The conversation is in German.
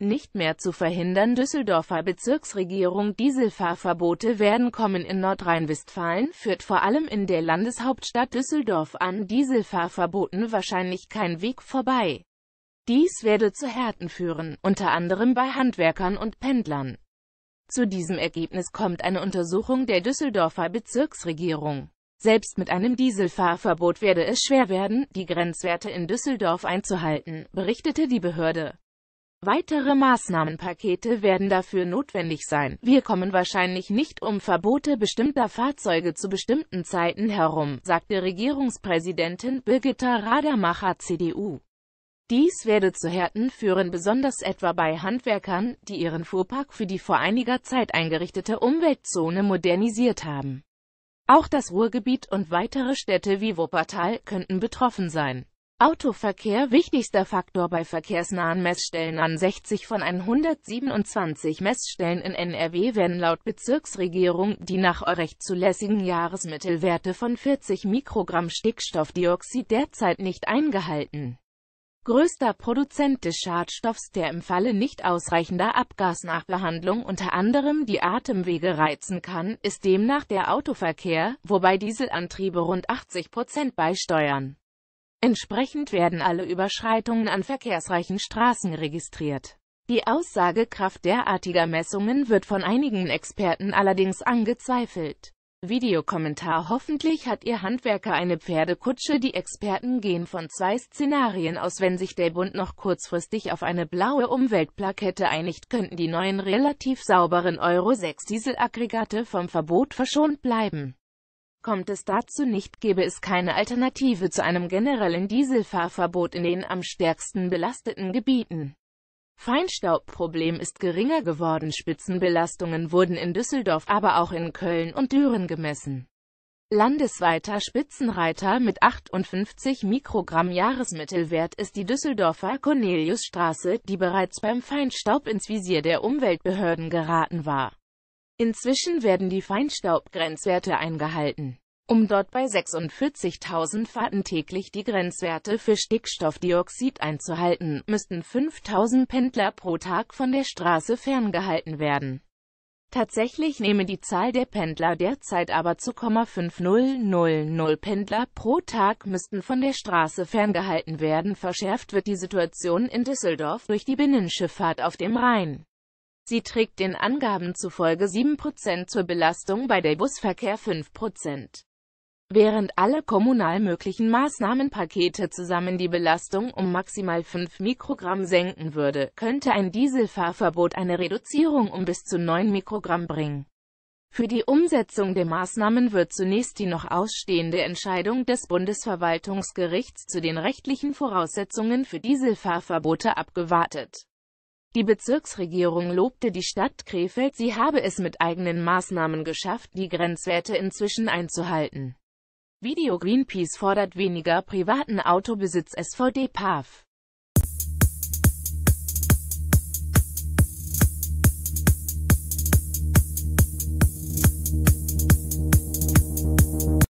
nicht mehr zu verhindern. Düsseldorfer Bezirksregierung Dieselfahrverbote werden kommen in Nordrhein-Westfalen, führt vor allem in der Landeshauptstadt Düsseldorf an Dieselfahrverboten wahrscheinlich kein Weg vorbei. Dies werde zu Härten führen, unter anderem bei Handwerkern und Pendlern. Zu diesem Ergebnis kommt eine Untersuchung der Düsseldorfer Bezirksregierung. Selbst mit einem Dieselfahrverbot werde es schwer werden, die Grenzwerte in Düsseldorf einzuhalten, berichtete die Behörde. Weitere Maßnahmenpakete werden dafür notwendig sein. Wir kommen wahrscheinlich nicht um Verbote bestimmter Fahrzeuge zu bestimmten Zeiten herum, sagte Regierungspräsidentin Birgitta Rademacher CDU. Dies werde zu Härten führen, besonders etwa bei Handwerkern, die ihren Fuhrpark für die vor einiger Zeit eingerichtete Umweltzone modernisiert haben. Auch das Ruhrgebiet und weitere Städte wie Wuppertal könnten betroffen sein. Autoverkehr wichtigster Faktor bei verkehrsnahen Messstellen an 60 von 127 Messstellen in NRW werden laut Bezirksregierung die nach Eurecht zulässigen Jahresmittelwerte von 40 Mikrogramm Stickstoffdioxid derzeit nicht eingehalten. Größter Produzent des Schadstoffs, der im Falle nicht ausreichender Abgasnachbehandlung unter anderem die Atemwege reizen kann, ist demnach der Autoverkehr, wobei Dieselantriebe rund 80 Prozent beisteuern. Entsprechend werden alle Überschreitungen an verkehrsreichen Straßen registriert. Die Aussagekraft derartiger Messungen wird von einigen Experten allerdings angezweifelt. Videokommentar Hoffentlich hat Ihr Handwerker eine Pferdekutsche Die Experten gehen von zwei Szenarien aus Wenn sich der Bund noch kurzfristig auf eine blaue Umweltplakette einigt, könnten die neuen relativ sauberen Euro 6 Dieselaggregate vom Verbot verschont bleiben. Kommt es dazu nicht, gäbe es keine Alternative zu einem generellen Dieselfahrverbot in den am stärksten belasteten Gebieten. Feinstaubproblem ist geringer geworden, Spitzenbelastungen wurden in Düsseldorf, aber auch in Köln und Düren gemessen. Landesweiter Spitzenreiter mit 58 Mikrogramm Jahresmittelwert ist die Düsseldorfer Corneliusstraße, die bereits beim Feinstaub ins Visier der Umweltbehörden geraten war. Inzwischen werden die Feinstaubgrenzwerte eingehalten. Um dort bei 46.000 Fahrten täglich die Grenzwerte für Stickstoffdioxid einzuhalten, müssten 5.000 Pendler pro Tag von der Straße ferngehalten werden. Tatsächlich nehme die Zahl der Pendler derzeit aber zu 0,5000 Pendler pro Tag müssten von der Straße ferngehalten werden. Verschärft wird die Situation in Düsseldorf durch die Binnenschifffahrt auf dem Rhein. Sie trägt den Angaben zufolge 7% zur Belastung bei der Busverkehr 5%. Während alle kommunal möglichen Maßnahmenpakete zusammen die Belastung um maximal 5 Mikrogramm senken würde, könnte ein Dieselfahrverbot eine Reduzierung um bis zu 9 Mikrogramm bringen. Für die Umsetzung der Maßnahmen wird zunächst die noch ausstehende Entscheidung des Bundesverwaltungsgerichts zu den rechtlichen Voraussetzungen für Dieselfahrverbote abgewartet. Die Bezirksregierung lobte die Stadt Krefeld, sie habe es mit eigenen Maßnahmen geschafft, die Grenzwerte inzwischen einzuhalten. Video Greenpeace fordert weniger privaten Autobesitz SVD paf